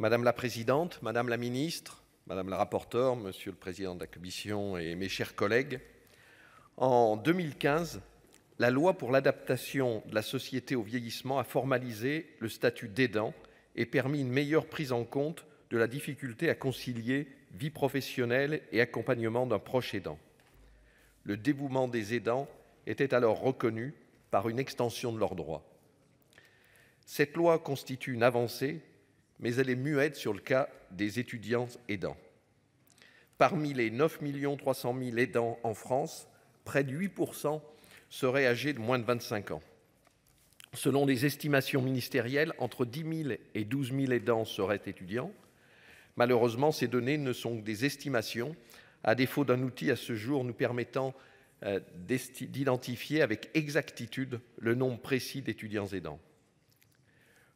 Madame la Présidente, Madame la Ministre, Madame la Rapporteure, Monsieur le Président de la Commission et mes chers collègues, en 2015, la loi pour l'adaptation de la société au vieillissement a formalisé le statut d'aidant et permis une meilleure prise en compte de la difficulté à concilier vie professionnelle et accompagnement d'un proche aidant. Le dévouement des aidants était alors reconnu par une extension de leurs droits. Cette loi constitue une avancée mais elle est muette sur le cas des étudiants aidants. Parmi les 9 300 000 aidants en France, près de 8 seraient âgés de moins de 25 ans. Selon les estimations ministérielles, entre 10 000 et 12 000 aidants seraient étudiants. Malheureusement, ces données ne sont que des estimations, à défaut d'un outil à ce jour nous permettant euh, d'identifier avec exactitude le nombre précis d'étudiants aidants.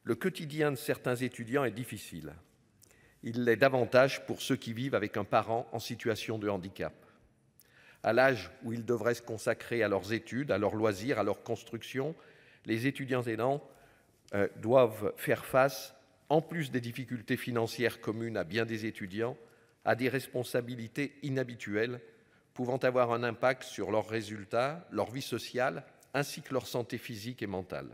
Le quotidien de certains étudiants est difficile. Il l'est davantage pour ceux qui vivent avec un parent en situation de handicap. À l'âge où ils devraient se consacrer à leurs études, à leurs loisirs, à leur construction, les étudiants aidants euh, doivent faire face, en plus des difficultés financières communes à bien des étudiants, à des responsabilités inhabituelles pouvant avoir un impact sur leurs résultats, leur vie sociale, ainsi que leur santé physique et mentale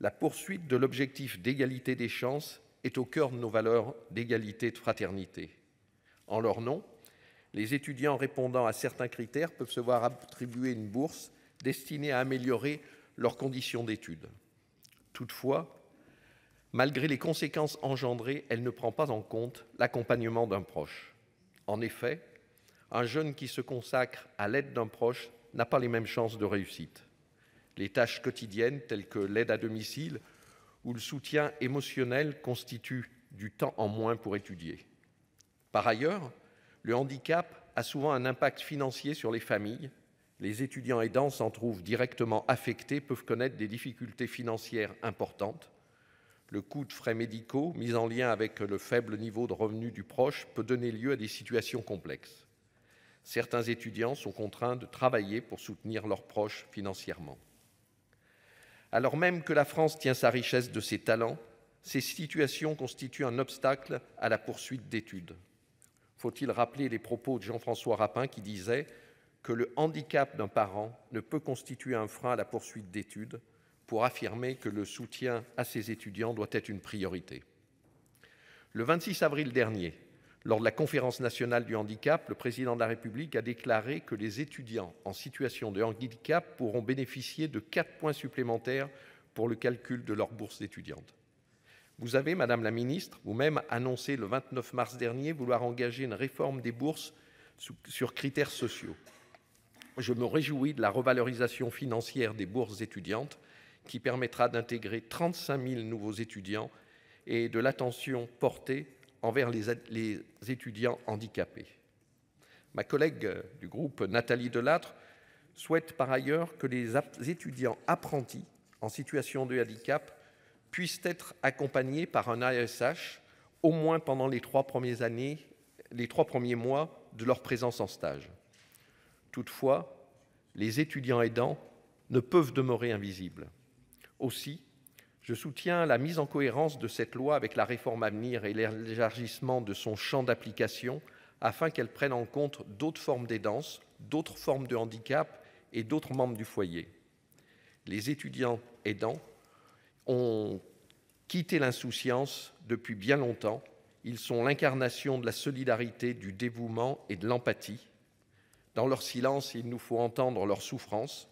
la poursuite de l'objectif d'égalité des chances est au cœur de nos valeurs d'égalité et de fraternité. En leur nom, les étudiants répondant à certains critères peuvent se voir attribuer une bourse destinée à améliorer leurs conditions d'études. Toutefois, malgré les conséquences engendrées, elle ne prend pas en compte l'accompagnement d'un proche. En effet, un jeune qui se consacre à l'aide d'un proche n'a pas les mêmes chances de réussite. Les tâches quotidiennes telles que l'aide à domicile ou le soutien émotionnel constituent du temps en moins pour étudier. Par ailleurs, le handicap a souvent un impact financier sur les familles. Les étudiants aidants s'en trouvent directement affectés, peuvent connaître des difficultés financières importantes. Le coût de frais médicaux, mis en lien avec le faible niveau de revenu du proche, peut donner lieu à des situations complexes. Certains étudiants sont contraints de travailler pour soutenir leurs proches financièrement. Alors même que la France tient sa richesse de ses talents, ces situations constituent un obstacle à la poursuite d'études. Faut-il rappeler les propos de Jean-François Rapin qui disait que le handicap d'un parent ne peut constituer un frein à la poursuite d'études pour affirmer que le soutien à ses étudiants doit être une priorité. Le 26 avril dernier, lors de la conférence nationale du handicap, le président de la République a déclaré que les étudiants en situation de handicap pourront bénéficier de quatre points supplémentaires pour le calcul de leur bourse étudiante. Vous avez, Madame la Ministre, vous-même annoncé le 29 mars dernier vouloir engager une réforme des bourses sur critères sociaux. Je me réjouis de la revalorisation financière des bourses étudiantes qui permettra d'intégrer 35 000 nouveaux étudiants et de l'attention portée envers les, étudiants handicapés. Ma collègue euh, du groupe Nathalie Delattre souhaite par ailleurs que les étudiants apprentis en situation de handicap puissent être accompagnés par un ASH au moins pendant les trois premières années, les trois premiers mois de leur présence en stage. Toutefois, les étudiants aidants ne peuvent demeurer invisibles. Aussi, je soutiens la mise en cohérence de cette loi avec la réforme à venir et l'élargissement de son champ d'application afin qu'elle prenne en compte d'autres formes d'aidance, d'autres formes de handicap et d'autres membres du foyer. Les étudiants aidants ont quitté l'insouciance depuis bien longtemps. Ils sont l'incarnation de la solidarité, du dévouement et de l'empathie. Dans leur silence, il nous faut entendre leur souffrance.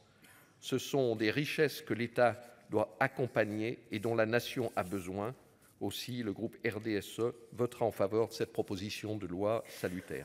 Ce sont des richesses que l'État doit accompagner et dont la nation a besoin aussi le groupe RDSE votera en faveur de cette proposition de loi salutaire.